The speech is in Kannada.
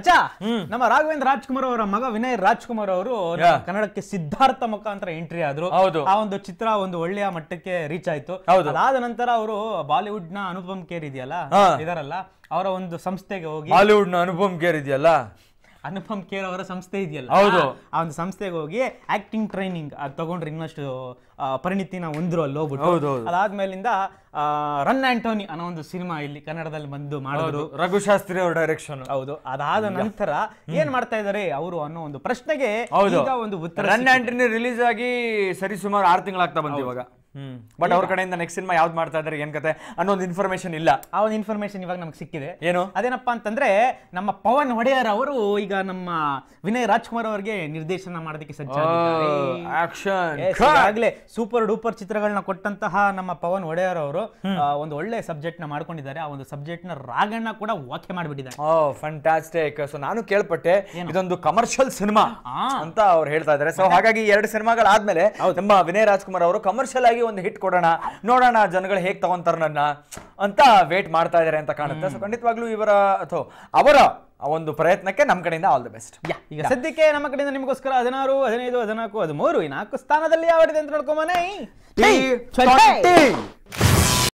ಅಚ್ಚಾ ನಮ್ಮ ರಾಘವೇಂದ್ರ ರಾಜ್ಕುಮಾರ್ ಅವರ ಮಗ ವಿನಯ್ ರಾಜ್ಕುಮಾರ್ ಅವರು ಕನ್ನಡಕ್ಕೆ ಸಿದ್ಧಾರ್ಥ ಮುಖಾಂತರ ಎಂಟ್ರಿ ಆದ್ರು ಹೌದು ಆ ಒಂದು ಚಿತ್ರ ಒಂದು ಒಳ್ಳೆಯ ಮಟ್ಟಕ್ಕೆ ರೀಚ್ ಆಯ್ತು ಅದಾದ ನಂತರ ಅವರು ಬಾಲಿವುಡ್ ನ ಅನುಪಮ್ ಕೇರ್ ಇದೆಯಲ್ಲ ಇದರಲ್ಲ ಅವರ ಒಂದು ಸಂಸ್ಥೆಗೆ ಹೋಗಿ ಬಾಲಿವುಡ್ ನ ಅನುಪಮ್ ಕೇರ್ ಇದೆಯಲ್ಲ ಅನುಪಮ್ ಖೇರ್ ಅವರ ಸಂಸ್ಥೆ ಇದೆಯಲ್ಲ ಹೌದು ಆ ಒಂದು ಸಂಸ್ಥೆಗೆ ಹೋಗಿ ಆಕ್ಟಿಂಗ್ ಟ್ರೈನಿಂಗ್ ಅದು ತಗೊಂಡ್ರೆ ಇನ್ನಷ್ಟು ಪರಿಣಿತಿನ ಹೊಂದ್ರು ಅಲ್ಲಿ ಹೋಗ್ಬಿಟ್ಟು ಅದಾದ್ಮೇಲಿಂದ ರನ್ ಆಂಟೋನಿ ಅನ್ನೋ ಒಂದು ಸಿನಿಮಾ ಇಲ್ಲಿ ಕನ್ನಡದಲ್ಲಿ ಬಂದು ಮಾಡೋರು ರಘುಶಾಸ್ತ್ರಿ ಅವರ ಡೈರೆಕ್ಷನ್ ಹೌದು ಅದಾದ ನಂತರ ಏನ್ ಮಾಡ್ತಾ ಇದಾರೆ ಅವರು ಅನ್ನೋ ಒಂದು ಪ್ರಶ್ನೆಗೆ ಒಂದು ಉತ್ತರ ರನ್ ಆಂಟೋನಿ ರಿಲೀಸ್ ಆಗಿ ಸರಿ ಸುಮಾರು ಆರು ತಿಂಗಳಾಗ್ತಾ ಬಂದಿವಾಗ ಹ್ಮ್ ಬಟ್ ಅವ್ರ ಕಡೆಯಿಂದ ನೆಕ್ಸ್ಟ್ ಸಿನಿಮಾ ಯಾವ್ದು ಮಾಡ್ತಾ ಇದಾರೆ ಏನ್ ಕತೆ ಅನ್ನೋ ಒಂದು ಇನ್ಫಾರ್ಮೇಶನ್ ಇಲ್ಲ ಆ ಒಂದು ಇನ್ಫಾರ್ಮೇಶನ್ ಇವಾಗ ನಮ್ಗೆ ಸಿಕ್ಕಿದೆ ಏನು ಅದೇನಪ್ಪ ಅಂತಂದ್ರೆ ನಮ್ಮ ಪವನ್ ಒಡೆಯರ್ ಅವರು ಈಗ ನಮ್ಮ ವಿನಯ್ ರಾಜ್ಕುಮಾರ್ ಅವರಿಗೆ ನಿರ್ದೇಶನ ಮಾಡೋದಕ್ಕೆ ಆಕ್ಷನ್ ಸೂಪರ್ ಡೂಪರ್ ಚಿತ್ರಗಳನ್ನ ಕೊಟ್ಟಂತಹ ನಮ್ಮ ಪವನ್ ಒಡೆಯರ್ ಅವರು ಒಂದು ಒಳ್ಳೆ ಸಬ್ಜೆಕ್ಟ್ ನ ಮಾಡ್ಕೊಂಡಿದ್ದಾರೆ ಆ ಒಂದು ಸಬ್ಜೆಕ್ಟ್ ನ ರಾಗಣ್ಣ ಕೂಡ ಓಕೆ ಮಾಡಿಬಿಟ್ಟಿದ್ದಾರೆ ಸೊ oh, ನಾನು ಕೇಳ್ಪಟ್ಟೆ ಇದೊಂದು ಕಮರ್ಷಿಯಲ್ ಸಿನಿಮಾ ಅಂತ ಅವ್ರು ಹೇಳ್ತಾ ಇದ್ದಾರೆ ಸೊ ಹಾಗಾಗಿ ಎರಡು ಸಿನಿಮಾಗಳಾದ್ಮೇಲೆ ನಮ್ಮ ವಿನಯ್ ರಾಜ್ಕುಮಾರ್ ಅವರು ಕಮರ್ಷಿಯಲ್ ಆಗಿ ಒಂದು ಹಿಟ್ ಕೊಡೋಣ ನೋಡೋಣ ಜನಗಳು ಹೇಗೆ ತಗೊಂತಾರೆ ನನ್ನ ಅಂತ ವೇಟ್ ಮಾಡ್ತಾ ಇದ್ದಾರೆ ಅಂತ ಕಾಣುತ್ತೆ ಸೊ ಖಂಡಿತವಾಗ್ಲೂ ಇವರ ಅಥವಾ ಅವರ ಒಂದು ಪ್ರಯತ್ನಕ್ಕೆ ನಮ್ಮ ಕಡೆಯಿಂದ ಆಲ್ ದ ಬೆಸ್ಟ್ ಈಗ ಸದ್ಯಕ್ಕೆ ನಮ್ಮ ಕಡೆಯಿಂದ ನಿಮಗೋಸ್ಕರ ಹದಿನಾರು ಹದಿನೈದು ಹದಿನಾಲ್ಕು ಹದಿಮೂರು ಈ ನಾಲ್ಕು ಸ್ಥಾನದಲ್ಲಿ ಯಾವ ಅಂತ ನೋಡ್ಕೊಂಬನೇ